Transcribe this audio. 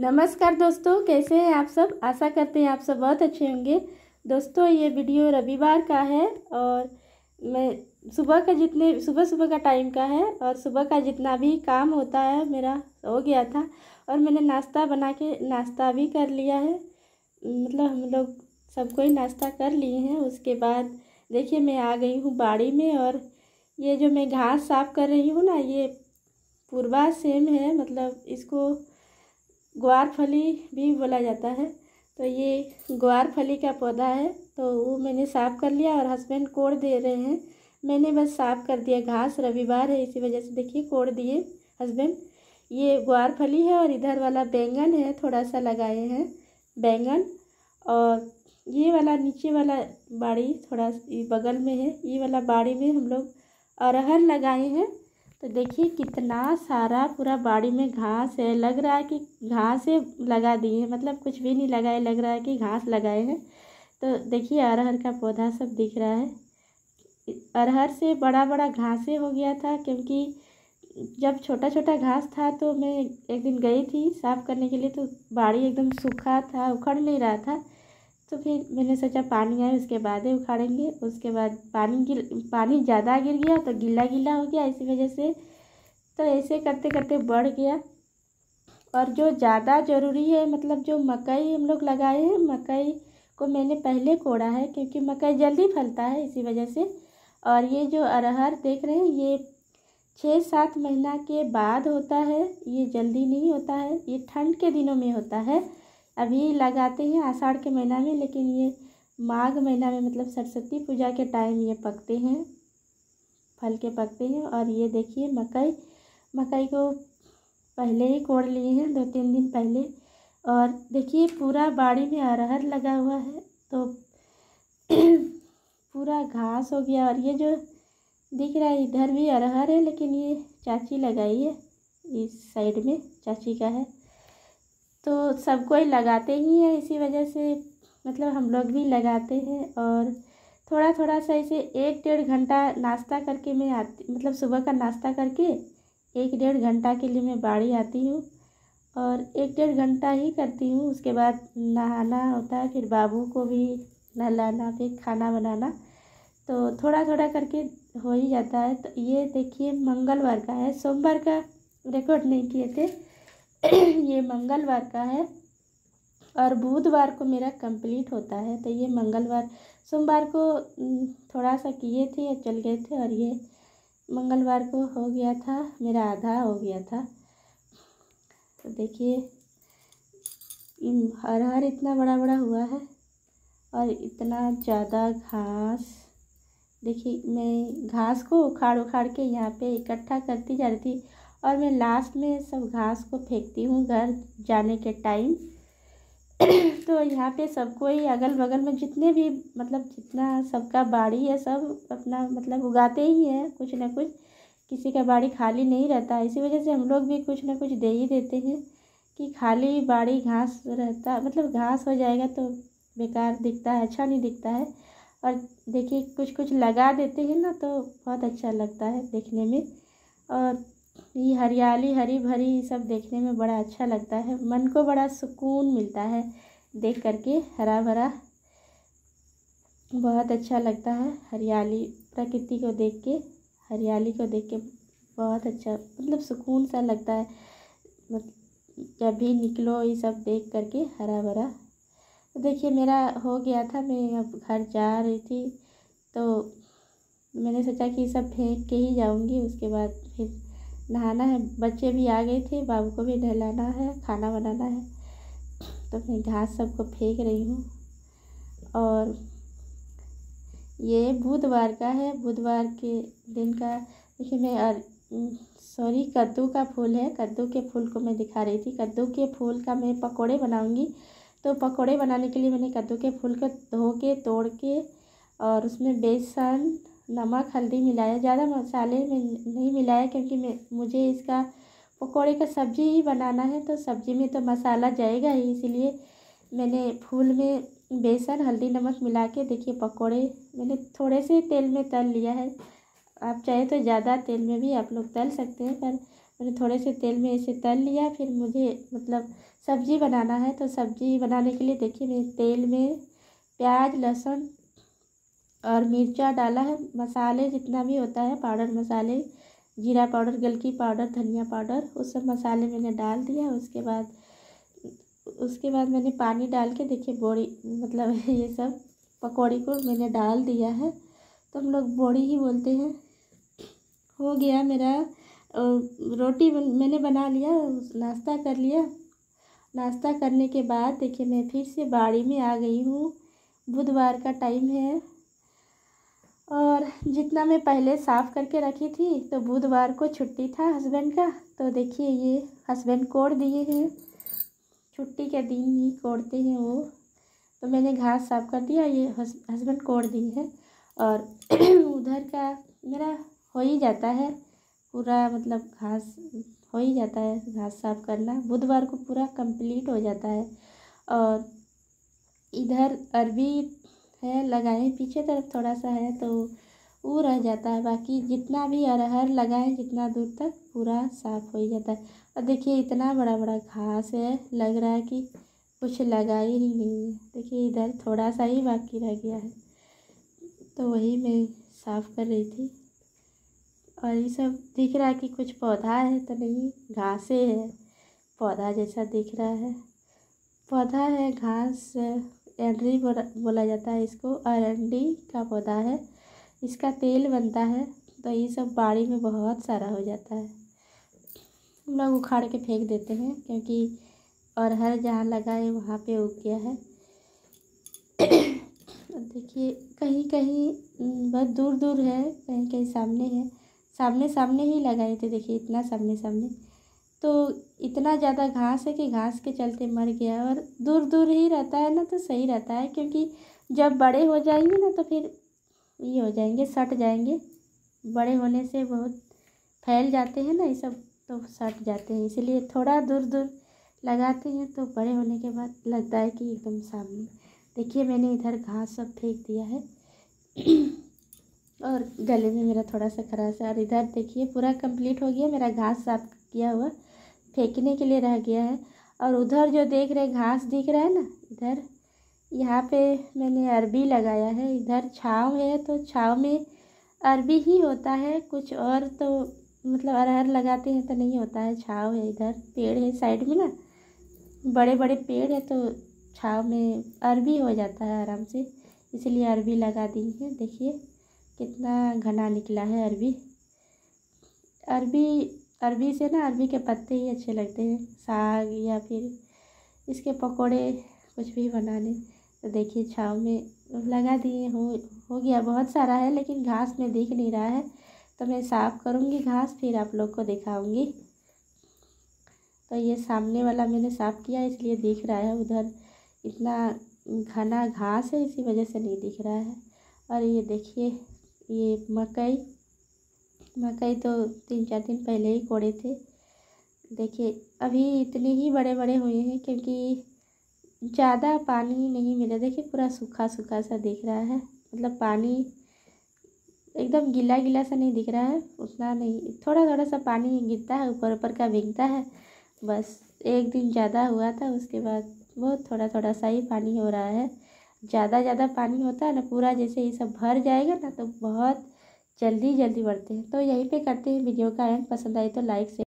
नमस्कार दोस्तों कैसे हैं आप सब आशा करते हैं आप सब बहुत अच्छे होंगे दोस्तों ये वीडियो रविवार का है और मैं सुबह का जितने सुबह सुबह का टाइम का है और सुबह का जितना भी काम होता है मेरा हो गया था और मैंने नाश्ता बना के नाश्ता भी कर लिया है मतलब हम लोग सबको ही नाश्ता कर लिए हैं उसके बाद देखिए मैं आ गई हूँ बाड़ी में और ये जो मैं घास साफ़ कर रही हूँ ना ये पूर्वा सेम है मतलब इसको ग्वार फली भी बोला जाता है तो ये ग्वार फली का पौधा है तो वो मैंने साफ़ कर लिया और हस्बैंड कोड़ दे रहे हैं मैंने बस साफ़ कर दिया घास रविवार है इसी वजह से देखिए कोड़ दिए हस्बैंड ये ग्वार फली है और इधर वाला बैंगन है थोड़ा सा लगाए हैं बैंगन और ये वाला नीचे वाला बाड़ी थोड़ा बगल में है ये वाला बाड़ी में हम लोग अरहर लगाए हैं तो देखिए कितना सारा पूरा बाड़ी में घास है लग रहा है कि घास लगा दिए हैं मतलब कुछ भी नहीं लगाए लग रहा है कि घास लगाए हैं तो देखिए अरहर का पौधा सब दिख रहा है अरहर से बड़ा बड़ा घासें हो गया था क्योंकि जब छोटा छोटा घास था तो मैं एक दिन गई थी साफ़ करने के लिए तो बाड़ी एकदम सूखा था उखड़ नहीं रहा था तो फिर मैंने सोचा पानी आए उसके बाद ही उखाड़ेंगे उसके बाद पानी गिर पानी ज़्यादा गिर गया तो गीला गीला हो गया इसी वजह से तो ऐसे करते करते बढ़ गया और जो ज़्यादा ज़रूरी है मतलब जो मकई हम लोग लगाए हैं मकई को मैंने पहले कोड़ा है क्योंकि मकई जल्दी फलता है इसी वजह से और ये जो अरहर देख रहे हैं ये छः सात महीना के बाद होता है ये जल्दी नहीं होता है ये ठंड के दिनों में होता है अभी लगाते हैं आषाढ़ के महीना में लेकिन ये माघ महीना में मतलब सरस्वती पूजा के टाइम ये पकते हैं फल के पकते हैं और ये देखिए मकई मकई को पहले ही कोड़ लिए हैं दो तीन दिन पहले और देखिए पूरा बाड़ी में अरहर लगा हुआ है तो पूरा घास हो गया और ये जो दिख रहा है इधर भी अरहर है लेकिन ये चाची लगाई है इस साइड में चाची का है तो सब कोई लगाते ही है इसी वजह से मतलब हम लोग भी लगाते हैं और थोड़ा थोड़ा सा ऐसे एक डेढ़ घंटा नाश्ता करके मैं आती मतलब सुबह का नाश्ता करके एक डेढ़ घंटा के लिए मैं बाड़ी आती हूँ और एक डेढ़ घंटा ही करती हूँ उसके बाद नहाना होता है फिर बाबू को भी नहलाना फिर खाना बनाना तो थोड़ा थोड़ा करके हो ही जाता है तो ये देखिए मंगलवार का है सोमवार का रिकॉर्ड नहीं किए थे ये मंगलवार का है और बुधवार को मेरा कंप्लीट होता है तो ये मंगलवार सोमवार को थोड़ा सा किए थे चल गए थे और ये मंगलवार को हो गया था मेरा आधा हो गया था तो देखिए हर हर इतना बड़ा बड़ा हुआ है और इतना ज़्यादा घास देखिए मैं घास को उखाड़ उखाड़ के यहाँ पे इकट्ठा करती जा रही थी और मैं लास्ट में सब घास को फेंकती हूँ घर जाने के टाइम तो यहाँ पे सबको ही अगल बगल में जितने भी मतलब जितना सबका बाड़ी है सब अपना मतलब उगाते ही हैं कुछ ना कुछ किसी का बाड़ी खाली नहीं रहता इसी वजह से हम लोग भी कुछ ना कुछ दे ही देते हैं कि खाली बाड़ी घास रहता मतलब घास हो जाएगा तो बेकार दिखता है अच्छा नहीं दिखता है और देखिए कुछ कुछ लगा देते हैं ना तो बहुत अच्छा लगता है देखने में और ये हरियाली हरी भरी सब देखने में बड़ा अच्छा लगता है मन को बड़ा सुकून मिलता है देख करके हरा भरा बहुत अच्छा लगता है हरियाली प्रकृति को देख के हरियाली को देख के बहुत अच्छा मतलब सुकून सा लगता है मतलब जब भी निकलो ये सब देख करके हरा भरा तो देखिए मेरा हो गया था मैं अब घर जा रही थी तो मैंने सोचा कि सब फेंक के ही जाऊंगी उसके बाद फिर नहाना है बच्चे भी आ गए थे बाबू को भी नहलाना है खाना बनाना है तो मैं घास सबको फेंक रही हूँ और ये बुधवार का है बुधवार के दिन का देखिए मैं सॉरी कद्दू का फूल है कद्दू के फूल को मैं दिखा रही थी कद्दू के फूल का मैं पकोड़े बनाऊंगी तो पकोड़े बनाने के लिए मैंने कद्दू के फूल को धो के तोड़ के और उसमें बेसन नमक हल्दी मिलाया ज़्यादा मसाले में नहीं मिलाया क्योंकि मैं मुझे इसका पकौड़े का सब्ज़ी ही बनाना है तो सब्ज़ी में तो मसाला जाएगा ही इसीलिए मैंने फूल में बेसन हल्दी नमक मिला के देखिए पकौड़े मैंने थोड़े से तेल में तल लिया है आप चाहे तो ज़्यादा तेल में भी आप लोग तल सकते हैं पर मैंने थोड़े से तेल में इसे तल लिया फिर मुझे मतलब सब्ज़ी बनाना है तो सब्ज़ी बनाने के लिए देखिए मैं तेल में प्याज लहसुन और मिर्चा डाला है मसाले जितना भी होता है पाउडर मसाले जीरा पाउडर गलकी पाउडर धनिया पाउडर वो सब मसाले मैंने डाल दिया उसके बाद उसके बाद मैंने पानी डाल के देखिए बोड़ी मतलब ये सब पकौड़ी को मैंने डाल दिया है तो हम लोग बोड़ी ही बोलते हैं हो गया मेरा रोटी मैंने बना लिया नाश्ता कर लिया नाश्ता करने के बाद देखिए मैं फिर से बाड़ी में आ गई हूँ बुधवार का टाइम है और जितना मैं पहले साफ़ करके रखी थी तो बुधवार को छुट्टी था हस्बैंड का तो देखिए ये हस्बैंड कोड़ दिए हैं छुट्टी के दिन ही कोड़ते हैं वो तो मैंने घास साफ़ कर दिया ये हस्बैंड कोड़ दिए हैं और उधर का मेरा हो ही जाता है पूरा मतलब घास हो ही जाता है घास साफ़ करना बुधवार को पूरा कंप्लीट हो जाता है और इधर अरबी है लगाएं पीछे तरफ थोड़ा सा है तो वो रह जाता है बाकी जितना भी अरहर लगाएं जितना दूर तक पूरा साफ़ हो जाता है और देखिए इतना बड़ा बड़ा घास है लग रहा है कि कुछ लगा ही नहीं है देखिए इधर थोड़ा सा ही बाकी रह गया है तो वही मैं साफ़ कर रही थी और ये सब दिख रहा है कि कुछ पौधा है तो नहीं घासें है पौधा जैसा दिख रहा है पौधा है घास है एंड्री बोला जाता है इसको अरंडी का पौधा है इसका तेल बनता है तो ये सब बाड़ी में बहुत सारा हो जाता है हम लोग उखाड़ के फेंक देते हैं क्योंकि और हर जहाँ लगा है वहाँ पे उग गया है देखिए कहीं कहीं हम्म, बहुत दूर दूर है कहीं कहीं सामने है सामने सामने ही लगाए थे देखिए इतना सामने सामने तो इतना ज़्यादा घास है कि घास के चलते मर गया और दूर दूर ही रहता है ना तो सही रहता है क्योंकि जब बड़े हो जाएंगे ना तो फिर ये हो जाएंगे सट जाएंगे बड़े होने से बहुत फैल जाते हैं ना ये सब तो सट जाते हैं इसीलिए थोड़ा दूर दूर लगाते हैं तो बड़े होने के बाद लगता है कि एकदम सामने देखिए मैंने इधर घास सब फेंक दिया है और गले में मेरा थोड़ा सा खराश है और इधर देखिए पूरा कंप्लीट हो गया मेरा घास साफ किया हुआ फेंकने के लिए रह गया है और उधर जो देख रहे घास दिख रहा है ना इधर यहाँ पे मैंने अरबी लगाया है इधर छाँव है तो छाँव में अरबी ही होता है कुछ और तो मतलब अरहर लगाते हैं तो नहीं होता है छाँव है इधर पेड़ है साइड में ना बड़े बड़े पेड़ है तो छाँव में अरबी हो जाता है आराम से इसलिए अरबी लगा दी है देखिए कितना घना निकला है अरबी अरबी अरबी से ना अरबी के पत्ते ही अच्छे लगते हैं साग या फिर इसके पकोड़े कुछ भी बनाने तो देखिए छाँव में लगा दिए हो हो गया बहुत सारा है लेकिन घास में दिख नहीं रहा है तो मैं साफ़ करूँगी घास फिर आप लोग को दिखाऊँगी तो ये सामने वाला मैंने साफ़ किया इसलिए दिख रहा है उधर इतना घना घास है इसी वजह से नहीं दिख रहा है और ये देखिए ये मकई मकई तो तीन चार दिन पहले ही कोड़े थे देखिए अभी इतने ही बड़े बड़े हुए हैं क्योंकि ज़्यादा पानी नहीं मिला देखिए पूरा सूखा सूखा सा दिख रहा है मतलब पानी एकदम गीला गीला सा नहीं दिख रहा है उतना नहीं थोड़ा थोड़ा सा पानी गिरता है ऊपर ऊपर का भीगता है बस एक दिन ज़्यादा हुआ था उसके बाद बहुत थोड़ा थोड़ा सा ही पानी हो रहा है ज़्यादा ज़्यादा पानी होता है ना पूरा जैसे ये सब भर जाएगा ना तो बहुत जल्दी जल्दी बढ़ते हैं तो यहीं पे करते हैं वीडियो का एंड पसंद आए तो लाइक